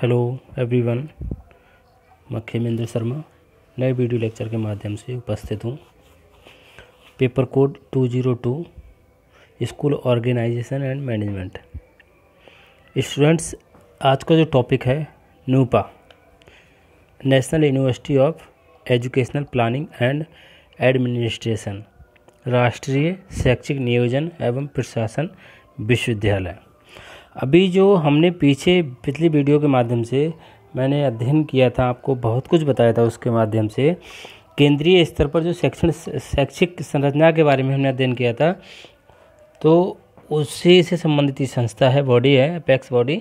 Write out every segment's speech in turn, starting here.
hello everyone मैं खेमेंद्र शर्मा नए video lecture के माध्यम से उपस्थित हूँ paper code 202 school organisation and management students आज का जो टॉपिक है NUEPA national university of educational planning and administration राष्ट्रीय शैक्षिक नियोजन एवं प्रशासन विश्वविद्यालय अभी जो हमने पीछे पिछली वीडियो के माध्यम से मैंने अध्ययन किया था आपको बहुत कुछ बताया था उसके माध्यम से केंद्रीय स्तर पर जो शैक्षण शैक्षिक संरचना के बारे में हमने अध्ययन किया था तो उसी से संबंधित संस्था है बॉडी है पैक्स बॉडी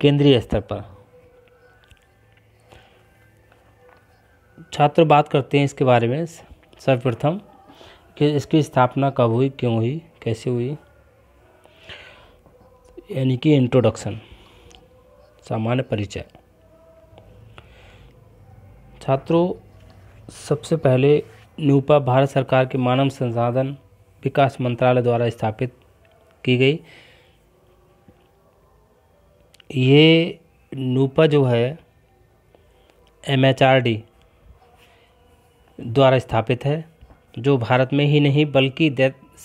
केंद्रीय स्तर पर छात्र बात करते हैं इसके बारे में सर्वप्रथम कि इसकी स्थापना कब हुई क्यों हुई कैसे हुई यानी कि इंट्रोडक्शन सामान्य परिचय छात्रों सबसे पहले न्यूपा भारत सरकार के मानव संसाधन विकास मंत्रालय द्वारा स्थापित की गई ये नूपा जो है एम द्वारा स्थापित है जो भारत में ही नहीं बल्कि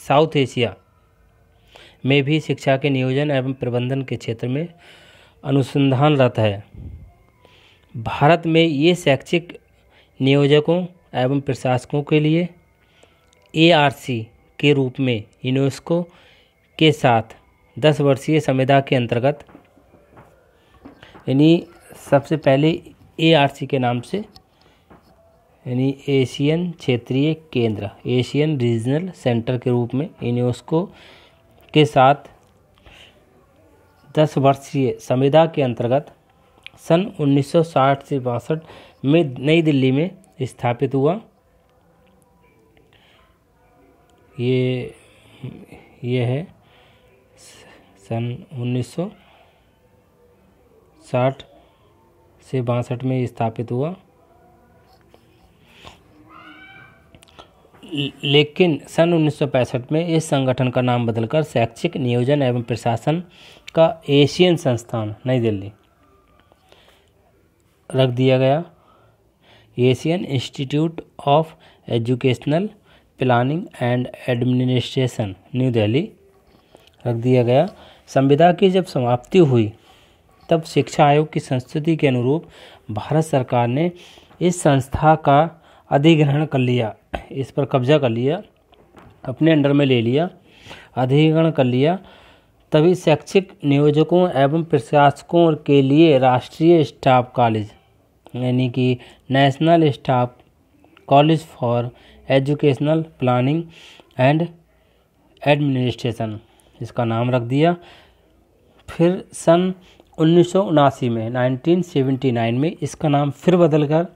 साउथ एशिया में भी शिक्षा के नियोजन एवं प्रबंधन के क्षेत्र में अनुसंधानरत है भारत में ये शैक्षिक नियोजकों एवं प्रशासकों के लिए एआरसी के रूप में यूनेस्को के साथ दस वर्षीय संविदा के अंतर्गत यानी सबसे पहले एआरसी के नाम से यानी एशियन क्षेत्रीय केंद्र एशियन रीजनल सेंटर के रूप में यूनेस्को के साथ दस वर्षीय संविदा के अंतर्गत सन उन्नीस से बासठ में नई दिल्ली में स्थापित हुआ ये ये है सन 1960 से बासठ में स्थापित हुआ लेकिन सन उन्नीस में इस संगठन का नाम बदलकर शैक्षिक नियोजन एवं प्रशासन का एशियन संस्थान नई दिल्ली रख दिया गया Asian institute of educational planning and administration new Delhi रख दिया गया संविदा की जब समाप्ति हुई तब शिक्षा आयोग की संस्तुति के अनुरूप भारत सरकार ने इस संस्था का अधिग्रहण कर लिया इस पर कब्जा कर लिया अपने अंडर में ले लिया अधिग्रहण कर लिया तभी शैक्षिक नियोजकों एवं प्रशासकों के लिए राष्ट्रीय स्टाफ कॉलेज यानी कि national staff college for educational planning and administration इसका नाम रख दिया फिर सन उन्नीस में 1979 में इसका नाम फिर बदलकर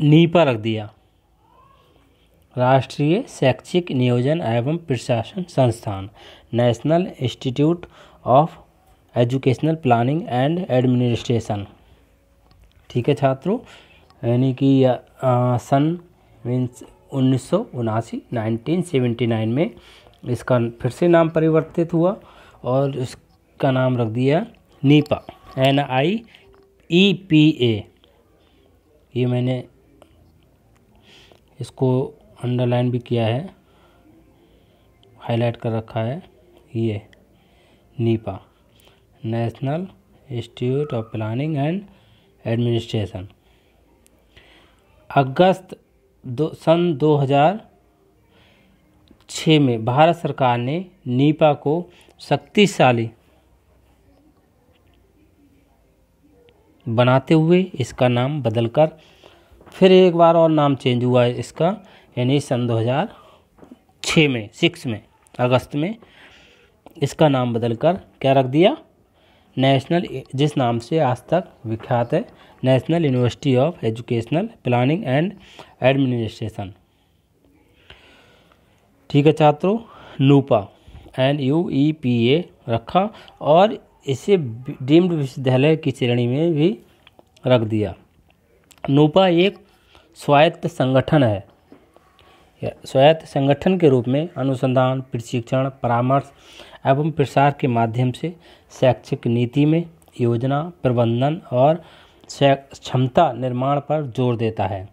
नी पर रख दिया राष्ट्रीय शैक्षिक नियोजन एवं प्रशासन संस्थान national institute of educational planning and administration ठीक है छात्रों यानी कि सन मीन्स उन्नीस सौ उनासी नाइनटीन सेवेंटी नाइन में इसका फिर से नाम परिवर्तित हुआ और इसका नाम रख दिया NIEPA N I E P A ये मैंने इसको अंडरलाइन भी किया है हाईलाइट कर रखा है ये NIEPA national institute of planning and administration अगस्त दो सन 2006 में भारत सरकार ने नीपा को शक्तिशाली बनाते हुए इसका नाम बदलकर फिर एक बार और नाम चेंज हुआ है इसका यानी सन 2006 में सिक्स में अगस्त में इसका नाम बदलकर क्या रख दिया नेशनल जिस नाम से आज तक विख्यात है national university of educational planning and administration ठीक है छात्रों NUEPA N U E P A रखा और इसे डीम्ड विश्वविद्यालय की श्रेणी में भी रख दिया नूपा एक स्वायत्त संगठन है स्वायत्त संगठन के रूप में अनुसंधान प्रशिक्षण परामर्श एवं प्रसार के माध्यम से शैक्षिक नीति में योजना प्रबंधन और क्षमता निर्माण पर जोर देता है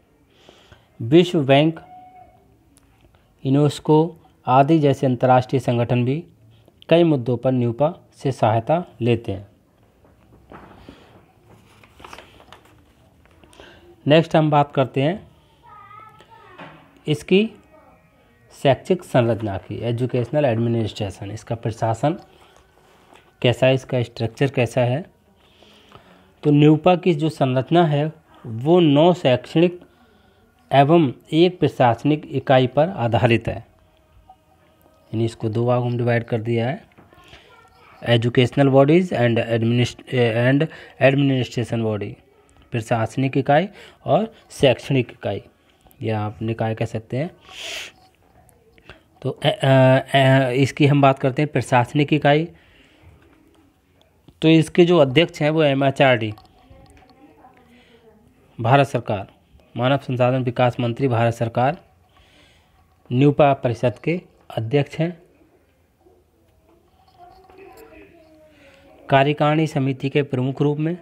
विश्व बैंक यूनेस्को आदि जैसे अंतर्राष्ट्रीय संगठन भी कई मुद्दों पर न्यूपा से सहायता लेते हैं नेक्स्ट हम बात करते हैं इसकी शैक्षिक संरचना की एजुकेशनल एडमिनिस्ट्रेशन इसका प्रशासन कैसा है इसका स्ट्रक्चर कैसा है तो न्यूपा की जो संरचना है वो नौ शैक्षणिक एवं एक प्रशासनिक इकाई पर आधारित है यानी इसको दो भागों में डिवाइड कर दिया है educational bodies and administ and administration body प्रशासनिक इकाई और शैक्षणिक इकाई या आप निकाय कह सकते हैं तो ए, ए, ए, इसकी हम बात करते हैं प्रशासनिक इकाई तो इसके जो अध्यक्ष हैं वो M H R D Bharat सरकार मानव संसाधन विकास मंत्री भारत सरकार न्यूपा परिषद के अध्यक्ष हैं कार्यकारिणी समिति के प्रमुख रूप में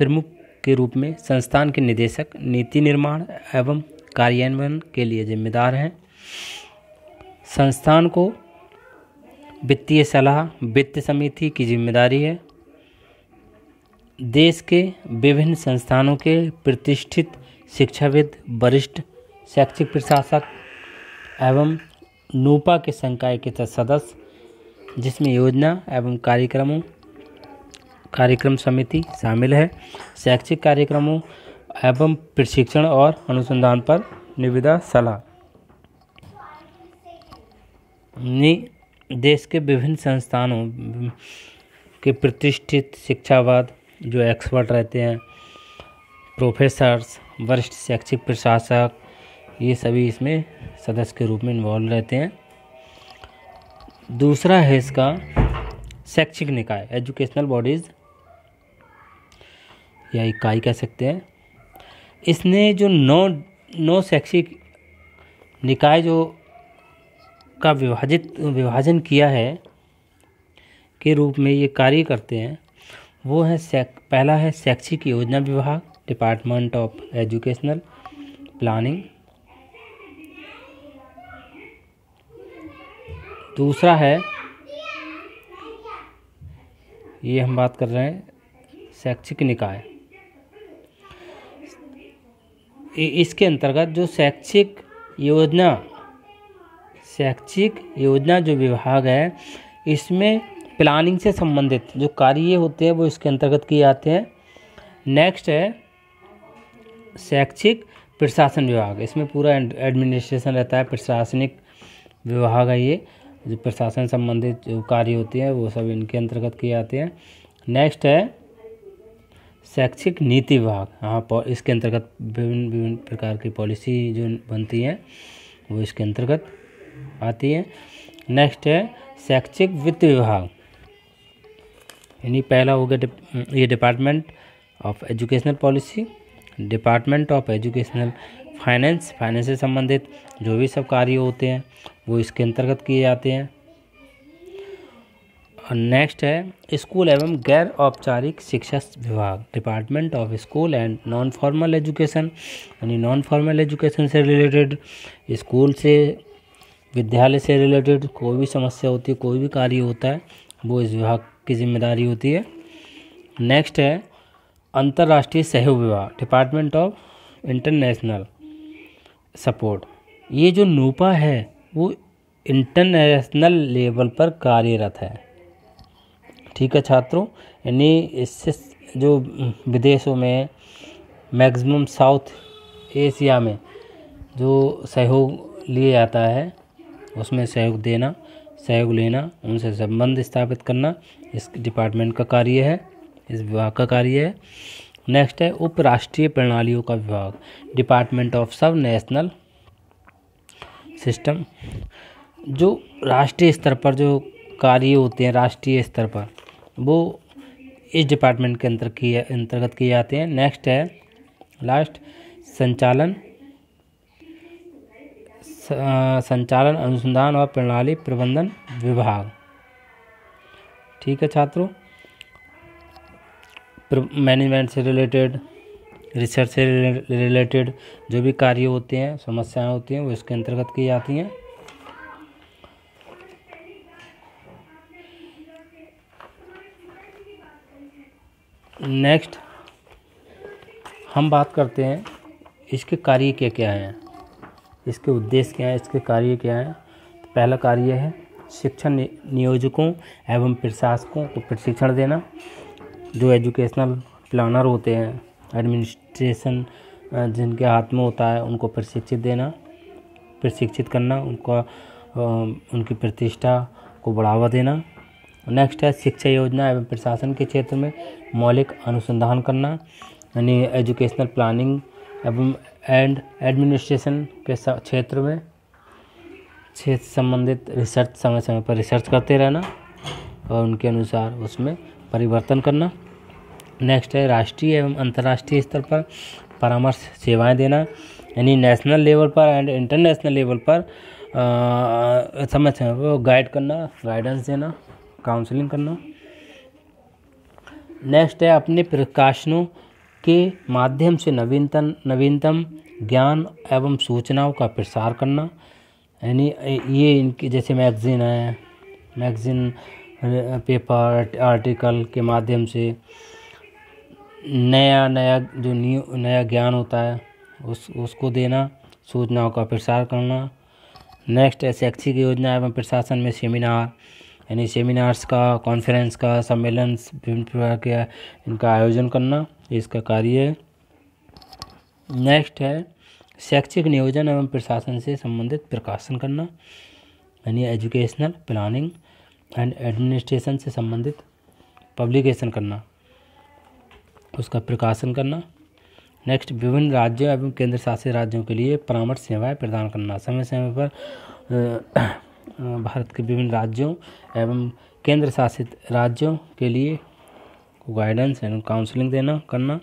प्रमुख के रूप में संस्थान के निदेशक नीति निर्माण एवं कार्यान्वयन के लिए जिम्मेदार हैं संस्थान को वित्तीय सलाह वित्त समिति की जिम्मेदारी है देश के विभिन्न संस्थानों के प्रतिष्ठित शिक्षाविद वरिष्ठ शैक्षिक प्रशासक एवं नूपा के संकाय के सदस्य जिसमें योजना एवं कार्यक्रमों कार्यक्रम समिति शामिल है शैक्षिक कार्यक्रमों एवं प्रशिक्षण और अनुसंधान पर निविदा सलाह देश के विभिन्न संस्थानों के प्रतिष्ठित शिक्षावाद जो एक्सपर्ट रहते हैं प्रोफेसर्स वरिष्ठ शैक्षिक प्रशासक ये सभी इसमें सदस्य के रूप में इन्वॉल्व रहते हैं दूसरा है इसका शैक्षिक निकाय एजुकेशनल बॉडीज़ या इकाई कह सकते हैं इसने जो नौ नौ शैक्षिक निकाय जो का विभाजित विभाजन किया है के रूप में ये कार्य करते हैं वो है पहला है शैक्षिक योजना विभाग डिपार्टमेंट ऑफ एजुकेशनल प्लानिंग दूसरा है ये हम बात कर रहे हैं शैक्षिक निकाय इसके अंतर्गत जो शैक्षिक योजना शैक्षिक योजना जो विभाग है इसमें प्लानिंग से संबंधित जो कार्य होते हैं वो इसके अंतर्गत किए जाते हैं नेक्स्ट है शैक्षिक प्रशासन विभाग इसमें पूरा एडमिनिस्ट्रेशन रहता है प्रशासनिक विभाग है ये जो प्रशासन संबंधित जो कार्य होते हैं वो सब इनके अंतर्गत किए जाते हैं नेक्स्ट है शैक्षिक नीति विभाग हाँ इसके अंतर्गत विभिन्न विभिन्न प्रकार की पॉलिसी जो बनती है वो इसके अंतर्गत आती है नेक्स्ट है शैक्षिक वित्त विभाग यानी पहला हो गया ये department of educational policy department of educational finance finance से संबंधित जो भी सब कार्य होते हैं वो इसके अंतर्गत किए जाते हैं और नेक्स्ट है स्कूल एवं गैर औपचारिक शिक्षा विभाग department of school and non formal education यानी नॉन फॉर्मल एजुकेशन से रिलेटेड स्कूल से विद्यालय से रिलेटेड कोई भी समस्या होती है कोई भी कार्य होता है वो इस विभाग की जिम्मेदारी होती है नेक्स्ट है अंतर्राष्ट्रीय सहयोग विभाग डिपार्टमेंट ऑफ इंटरनेशनल सपोर्ट ये जो नूपा है वो इंटरनेशनल लेवल पर कार्यरत है ठीक है छात्रों यानी इससे जो विदेशों में मैक्सिमम साउथ एशिया में जो सहयोग लिए जाता है उसमें सहयोग देना सहयोग लेना उनसे संबंध स्थापित करना इस डिपार्टमेंट का कार्य है इस विभाग का कार्य है नेक्स्ट है उपराष्ट्रीय प्रणालियों का विभाग department of sub national system जो राष्ट्रीय स्तर पर जो कार्य होते हैं राष्ट्रीय स्तर पर वो इस डिपार्टमेंट के अंतर किए अंतर्गत किए जाते हैं नेक्स्ट है लास्ट संचालन संचालन अनुसंधान और प्रणाली प्रबंधन विभाग ठीक है छात्रों मैनेजमेंट से रिलेटेड रिसर्च से रिलेटेड जो भी कार्य होते हैं समस्याएं होती हैं वो इसके अंतर्गत की जाती हैं नेक्स्ट हम बात करते हैं इसके कार्य क्या क्या हैं इसके उद्देश्य क्या हैं इसके कार्य क्या हैं तो पहला कार्य है शिक्षण नियोजकों एवं प्रशासकों को प्रशिक्षण देना जो एजुकेशनल प्लानर होते हैं एडमिनिस्ट्रेशन जिनके हाथ में होता है उनको प्रशिक्षित देना प्रशिक्षित करना उनका उनकी प्रतिष्ठा को बढ़ावा देना नेक्स्ट है शिक्षा योजना एवं प्रशासन के क्षेत्र में मौलिक अनुसंधान करना यानी एजुकेशनल प्लानिंग एवं एंड एडमिनिस्ट्रेशन के क्षेत्र में क्षेत्र संबंधित रिसर्च समय समय पर रिसर्च करते रहना और उनके अनुसार उसमें परिवर्तन करना नेक्स्ट है राष्ट्रीय एवं अंतर्राष्ट्रीय स्तर पर परामर्श सेवाएं देना यानी नेशनल लेवल पर एंड इंटरनेशनल लेवल पर समय समय पर गाइड करना गाइडेंस देना काउंसलिंग करना नेक्स्ट है अपने प्रकाशनों के माध्यम से नवीनतम नवीनतम ज्ञान एवं सूचनाओं का प्रसार करना यानी ये इनकी जैसे मैगज़ीन है मैगज़ीन पेपर आर्टिकल के माध्यम से नया नया जो न्यू नया ज्ञान होता है उस उसको देना सूचनाओं का प्रसार करना नेक्स्ट है शैक्षिक योजना एवं प्रशासन में सेमिनार यानी सेमिनार्स का कॉन्फ्रेंस का सम्मेलन विभिन्न प्रकार के इनका आयोजन करना इसका कार्य है नेक्स्ट है शैक्षिक नियोजन एवं प्रशासन से संबंधित प्रकाशन करना यानी एजुकेशनल प्लानिंग एंड एडमिनिस्ट्रेशन से संबंधित पब्लिकेशन करना उसका प्रकाशन करना नेक्स्ट विभिन्न राज्यों एवं केंद्र शासित राज्यों के लिए परामर्श सेवाएं प्रदान करना समय समय पर भारत के विभिन्न राज्यों एवं केंद्र शासित राज्यों के लिए गाइडेंस एंड काउंसलिंग देना करना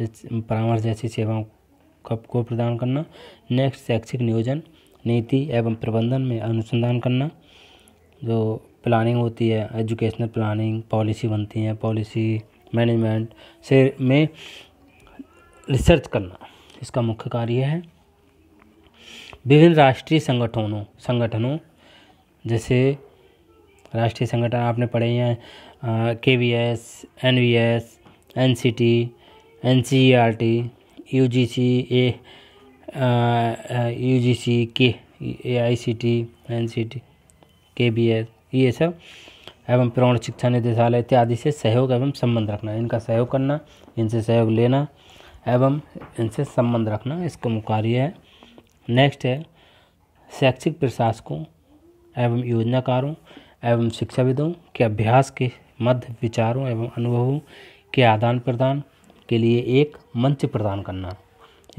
परामर्श जैसी सेवाओं को प्रदान करना नेक्स्ट शैक्षिक नियोजन नीति एवं प्रबंधन में अनुसंधान करना जो प्लानिंग होती है एजुकेशनल प्लानिंग पॉलिसी बनती है पॉलिसी मैनेजमेंट से में रिसर्च करना इसका मुख्य कार्य है विभिन्न राष्ट्रीय संगठनों संगठनों जैसे राष्ट्रीय संगठन आपने पढ़े हैं K V S N V S N C T N C E R T U G C A U G C K A I C T N C T K B S ये सब एवं प्रौण शिक्षा निदेशालय इत्यादि से सहयोग एवं संबंध रखना इनका सहयोग करना इनसे सहयोग लेना एवं इनसे संबंध रखना इसका मुख्य कार्य है नेक्स्ट है शैक्षिक प्रशासकों एवं योजनाकारों एवं शिक्षाविदों के अभ्यास के मध्य विचारों एवं अनुभवों के आदान प्रदान के लिए एक मंच प्रदान करना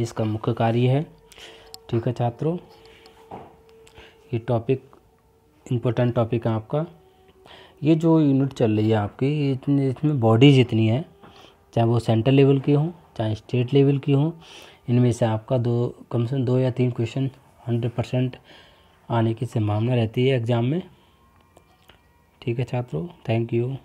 इसका मुख्य कार्य है ठीक है छात्रों ये टॉपिक इम्पोर्टेंट टॉपिक है आपका ये जो यूनिट चल रही है आपकी इसमें बॉडीज इतनी है चाहे वो सेंट्रल लेवल की हों चाहे स्टेट लेवल की हों इनमें से आपका दो कम से कम दो या तीन क्वेश्चन हंड्रेड परसेंट आने की संभावना रहती है एग्ज़ाम में ठीक है छात्रों थैंक यू